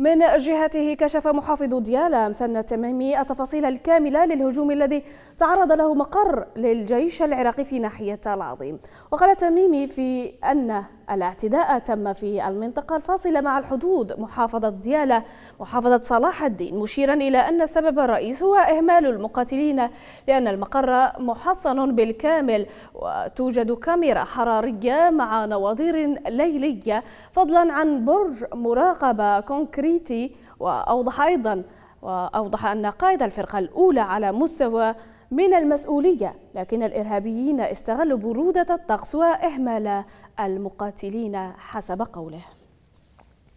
من جهته كشف محافظ ديالى مثنى التميمي التفاصيل الكاملة للهجوم الذي تعرض له مقر للجيش العراقي في ناحية العظيم وقال التميمي في أن الاعتداء تم في المنطقة الفاصلة مع الحدود محافظة ديالى محافظة صلاح الدين مشيرا إلى أن السبب الرئيس هو إهمال المقاتلين لأن المقر محصن بالكامل وتوجد كاميرا حرارية مع نواظير ليلية فضلا عن برج مراقبة كونكريت الكويتي وأوضح أيضا وأوضح أن قائد الفرقة الأولى على مستوى من المسؤولية لكن الإرهابيين استغلوا برودة الطقس وإهمال المقاتلين حسب قوله